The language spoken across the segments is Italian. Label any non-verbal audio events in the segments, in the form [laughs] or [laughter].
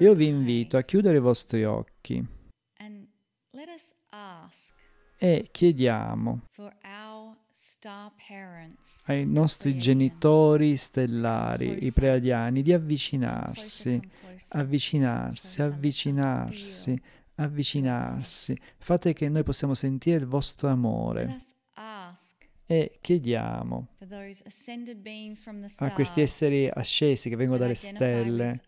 Io vi invito a chiudere i vostri occhi e chiediamo ai nostri genitori stellari, i pleiadiani, di avvicinarsi, avvicinarsi, avvicinarsi, avvicinarsi. Fate che noi possiamo sentire il vostro amore e chiediamo a questi esseri ascesi che vengono dalle stelle,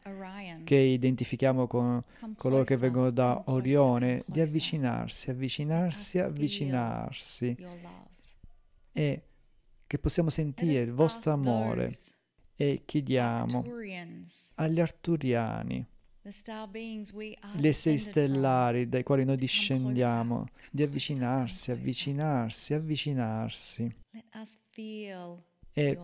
che identifichiamo con coloro che vengono da Orione, di avvicinarsi, avvicinarsi, avvicinarsi e che possiamo sentire il vostro amore e chiediamo agli arturiani le sei stellari dai quali noi discendiamo, di avvicinarsi, avvicinarsi, avvicinarsi. E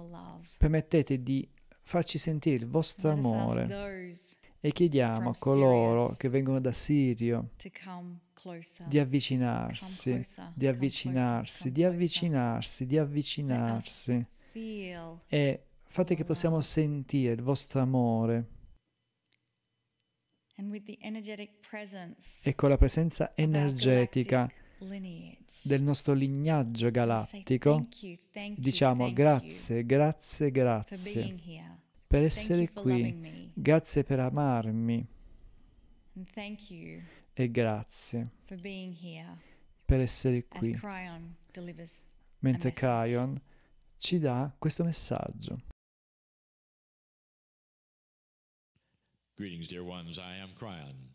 permettete di farci sentire il vostro amore e chiediamo a coloro che vengono da Sirio di avvicinarsi, di avvicinarsi, di avvicinarsi, di avvicinarsi e fate che possiamo sentire il vostro amore e con la presenza energetica del nostro lignaggio galattico, diciamo grazie, grazie, grazie per essere qui, grazie per amarmi e grazie per essere qui, mentre Kion ci dà questo messaggio.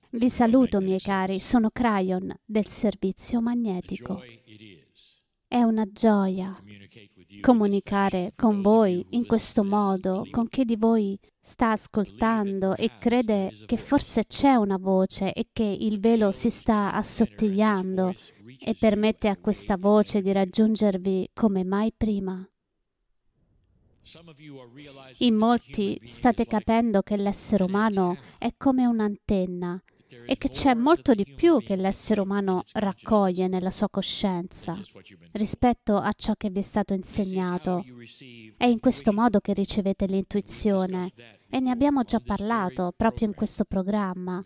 Vi saluto, miei cari, sono Cryon del servizio magnetico. È una gioia comunicare con voi in questo modo, con chi di voi sta ascoltando e crede che forse c'è una voce e che il velo si sta assottigliando e permette a questa voce di raggiungervi come mai prima. In molti state capendo che l'essere umano è come un'antenna e che c'è molto di più che l'essere umano raccoglie nella sua coscienza rispetto a ciò che vi è stato insegnato. È in questo modo che ricevete l'intuizione e ne abbiamo già parlato proprio in questo programma.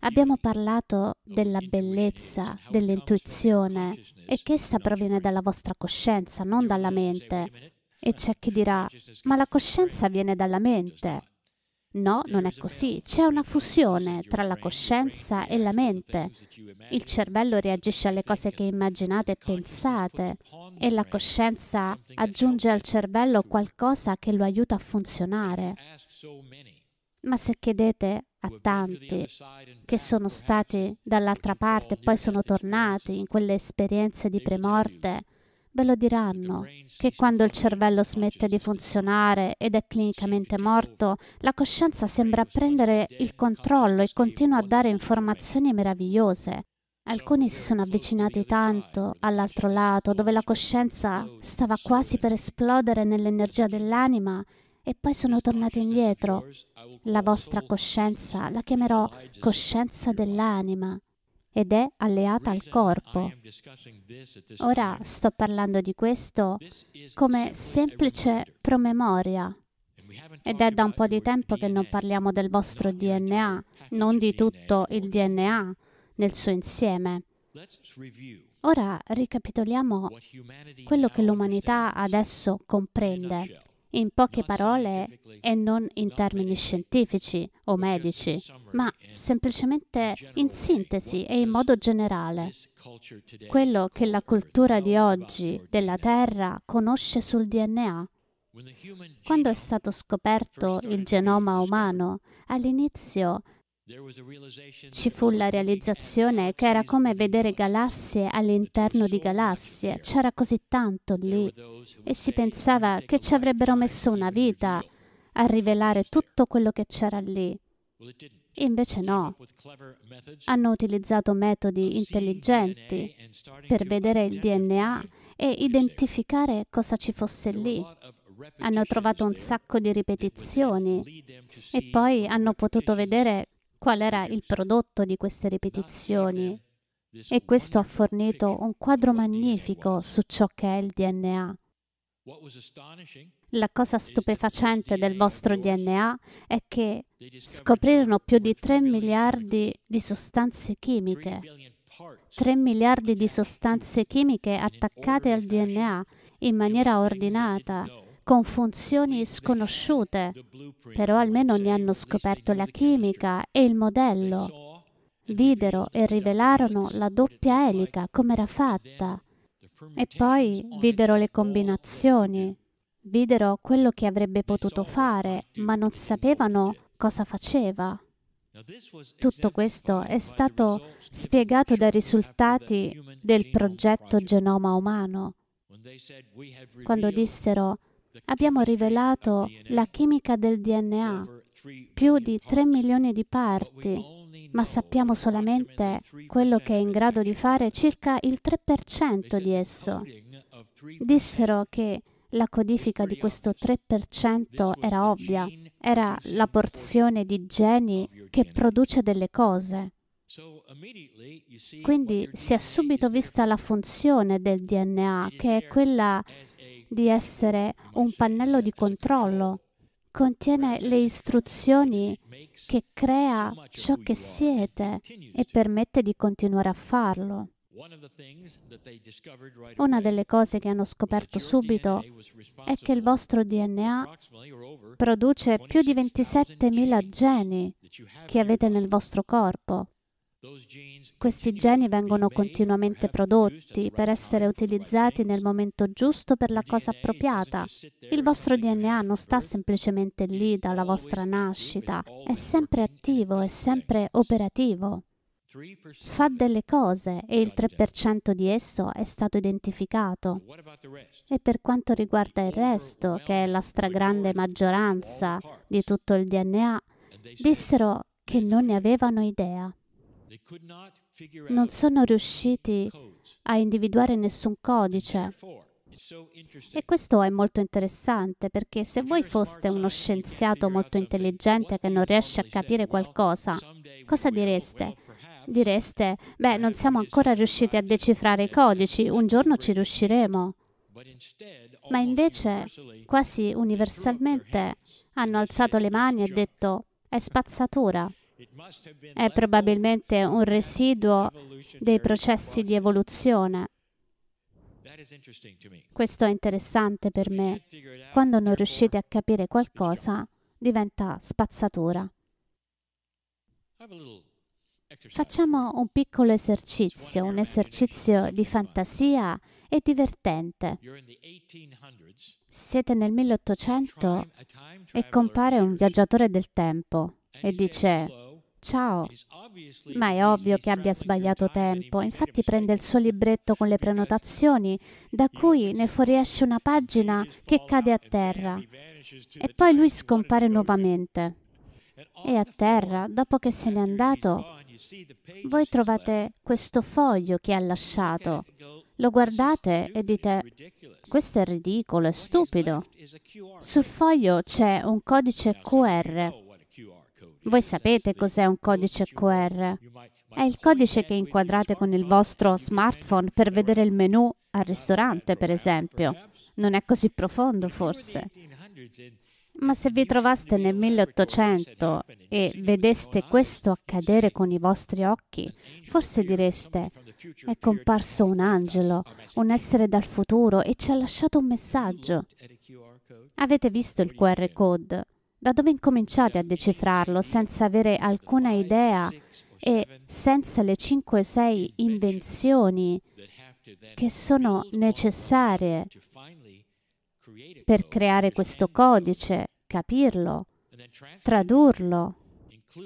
Abbiamo parlato della bellezza, dell'intuizione e che essa proviene dalla vostra coscienza, non dalla mente. E c'è chi dirà, ma la coscienza viene dalla mente. No, non è così. C'è una fusione tra la coscienza e la mente. Il cervello reagisce alle cose che immaginate e pensate e la coscienza aggiunge al cervello qualcosa che lo aiuta a funzionare. Ma se chiedete a tanti che sono stati dall'altra parte e poi sono tornati in quelle esperienze di premorte, Ve lo diranno che quando il cervello smette di funzionare ed è clinicamente morto, la coscienza sembra prendere il controllo e continua a dare informazioni meravigliose. Alcuni si sono avvicinati tanto all'altro lato, dove la coscienza stava quasi per esplodere nell'energia dell'anima, e poi sono tornati indietro. La vostra coscienza la chiamerò coscienza dell'anima ed è alleata al corpo. Ora sto parlando di questo come semplice promemoria. Ed è da un po' di tempo che non parliamo del vostro DNA, non di tutto il DNA nel suo insieme. Ora ricapitoliamo quello che l'umanità adesso comprende in poche parole e non in termini scientifici o medici, ma semplicemente in sintesi e in modo generale. Quello che la cultura di oggi della Terra conosce sul DNA. Quando è stato scoperto il genoma umano, all'inizio ci fu la realizzazione che era come vedere galassie all'interno di galassie, c'era così tanto lì e si pensava che ci avrebbero messo una vita a rivelare tutto quello che c'era lì. Invece no, hanno utilizzato metodi intelligenti per vedere il DNA e identificare cosa ci fosse lì. Hanno trovato un sacco di ripetizioni e poi hanno potuto vedere qual era il prodotto di queste ripetizioni e questo ha fornito un quadro magnifico su ciò che è il DNA. La cosa stupefacente del vostro DNA è che scoprirono più di 3 miliardi di sostanze chimiche, 3 miliardi di sostanze chimiche attaccate al DNA in maniera ordinata con funzioni sconosciute, però almeno ne hanno scoperto la chimica e il modello. Videro e rivelarono la doppia elica, come era fatta. E poi videro le combinazioni, videro quello che avrebbe potuto fare, ma non sapevano cosa faceva. Tutto questo è stato spiegato dai risultati del progetto genoma umano, quando dissero abbiamo rivelato la chimica del DNA, più di 3 milioni di parti, ma sappiamo solamente quello che è in grado di fare circa il 3% di esso. Dissero che la codifica di questo 3% era ovvia, era la porzione di geni che produce delle cose. Quindi si è subito vista la funzione del DNA, che è quella di essere un pannello di controllo, contiene le istruzioni che crea ciò che siete e permette di continuare a farlo. Una delle cose che hanno scoperto subito è che il vostro DNA produce più di 27.000 geni che avete nel vostro corpo. Questi geni vengono continuamente prodotti per essere utilizzati nel momento giusto per la cosa appropriata. Il vostro DNA non sta semplicemente lì dalla vostra nascita, è sempre attivo, è sempre operativo. Fa delle cose e il 3% di esso è stato identificato. E per quanto riguarda il resto, che è la stragrande maggioranza di tutto il DNA, dissero che non ne avevano idea non sono riusciti a individuare nessun codice. E questo è molto interessante perché se voi foste uno scienziato molto intelligente che non riesce a capire qualcosa, cosa direste? Direste, beh, non siamo ancora riusciti a decifrare i codici, un giorno ci riusciremo. Ma invece, quasi universalmente, hanno alzato le mani e detto, è spazzatura è probabilmente un residuo dei processi di evoluzione. Questo è interessante per me. Quando non riuscite a capire qualcosa, diventa spazzatura. Facciamo un piccolo esercizio, un esercizio di fantasia e divertente. Siete nel 1800 e compare un viaggiatore del tempo e dice Ciao. Ma è ovvio che abbia sbagliato tempo, infatti prende il suo libretto con le prenotazioni, da cui ne fuoriesce una pagina che cade a terra e poi lui scompare nuovamente. E a terra, dopo che se n'è andato, voi trovate questo foglio che ha lasciato. Lo guardate e dite, questo è ridicolo, è stupido. Sul foglio c'è un codice QR oh, voi sapete cos'è un codice QR? È il codice che inquadrate con il vostro smartphone per vedere il menu al ristorante, per esempio. Non è così profondo, forse. Ma se vi trovaste nel 1800 e vedeste questo accadere con i vostri occhi, forse direste, è comparso un angelo, un essere dal futuro e ci ha lasciato un messaggio. Avete visto il QR code? Da dove incominciate a decifrarlo senza avere alcuna idea e senza le 5-6 invenzioni che sono necessarie per creare questo codice, capirlo, tradurlo,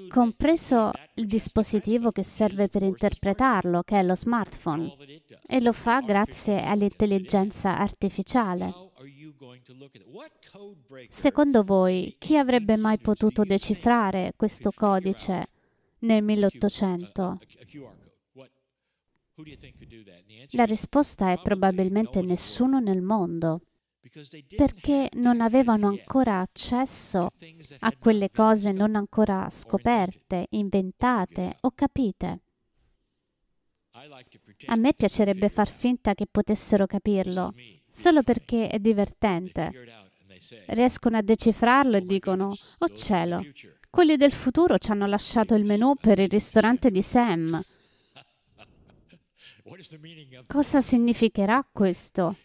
compreso il dispositivo che serve per interpretarlo, che è lo smartphone, e lo fa grazie all'intelligenza artificiale. Secondo voi, chi avrebbe mai potuto decifrare questo codice nel 1800? Uh, La risposta è probabilmente nessuno nel mondo, perché non avevano ancora accesso a quelle cose non ancora scoperte, inventate o capite. A me piacerebbe far finta che potessero capirlo, solo perché è divertente. Riescono a decifrarlo e oh dicono, oh cielo, quelli del futuro ci hanno lasciato il menù per il ristorante di Sam. [laughs] Cosa significherà questo?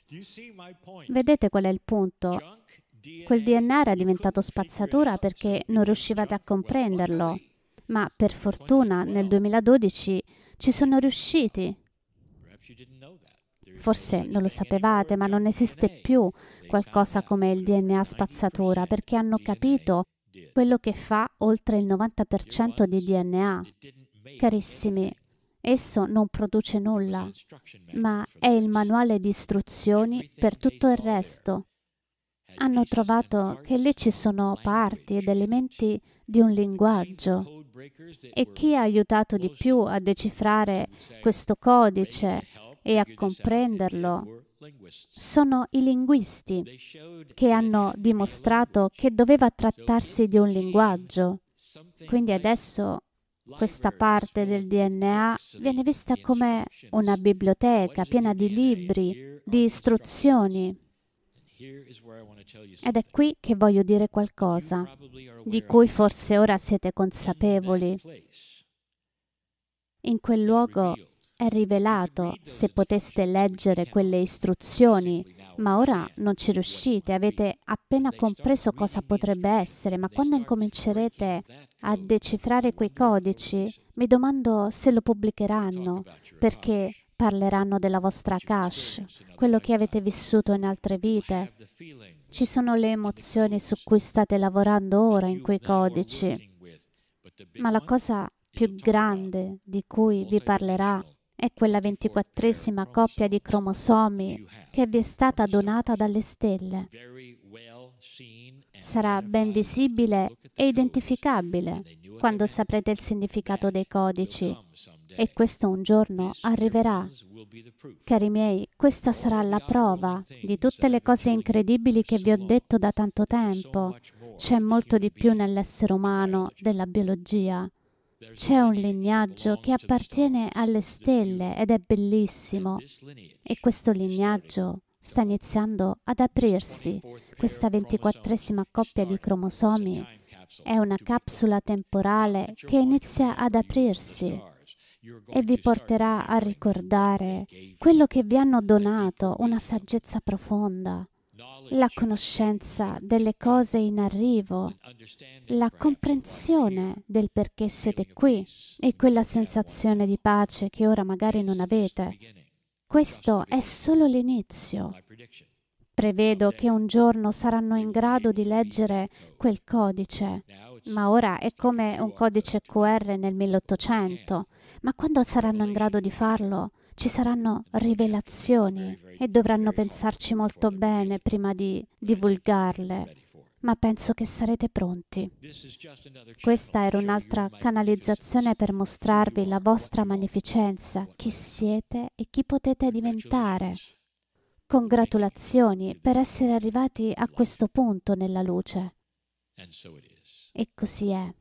Vedete qual è il punto? Quel DNA era diventato spazzatura perché non riuscivate a comprenderlo ma per fortuna nel 2012 ci sono riusciti. Forse non lo sapevate, ma non esiste più qualcosa come il DNA spazzatura, perché hanno capito quello che fa oltre il 90% di DNA. Carissimi, esso non produce nulla, ma è il manuale di istruzioni per tutto il resto. Hanno trovato che lì ci sono parti ed elementi di un linguaggio e chi ha aiutato di più a decifrare questo codice e a comprenderlo sono i linguisti che hanno dimostrato che doveva trattarsi di un linguaggio. Quindi adesso questa parte del DNA viene vista come una biblioteca piena di libri, di istruzioni. Ed è qui che voglio dire qualcosa di cui forse ora siete consapevoli. In quel luogo è rivelato se poteste leggere quelle istruzioni, ma ora non ci riuscite, avete appena compreso cosa potrebbe essere, ma quando incomincerete a decifrare quei codici, mi domando se lo pubblicheranno, perché Parleranno della vostra cash, quello che avete vissuto in altre vite. Ci sono le emozioni su cui state lavorando ora in quei codici. Ma la cosa più grande di cui vi parlerà è quella ventiquattresima coppia di cromosomi che vi è stata donata dalle stelle. Sarà ben visibile e identificabile quando saprete il significato dei codici e questo un giorno arriverà. Cari miei, questa sarà la prova di tutte le cose incredibili che vi ho detto da tanto tempo. C'è molto di più nell'essere umano della biologia. C'è un lignaggio che appartiene alle stelle ed è bellissimo. E questo lignaggio sta iniziando ad aprirsi. Questa ventiquattresima coppia di cromosomi è una capsula temporale che inizia ad aprirsi e vi porterà a ricordare quello che vi hanno donato, una saggezza profonda, la conoscenza delle cose in arrivo, la comprensione del perché siete qui e quella sensazione di pace che ora magari non avete. Questo è solo l'inizio. Prevedo che un giorno saranno in grado di leggere quel codice ma ora è come un codice QR nel 1800. Ma quando saranno in grado di farlo, ci saranno rivelazioni e dovranno pensarci molto bene prima di divulgarle. Ma penso che sarete pronti. Questa era un'altra canalizzazione per mostrarvi la vostra magnificenza, chi siete e chi potete diventare. Congratulazioni per essere arrivati a questo punto nella luce. E così è.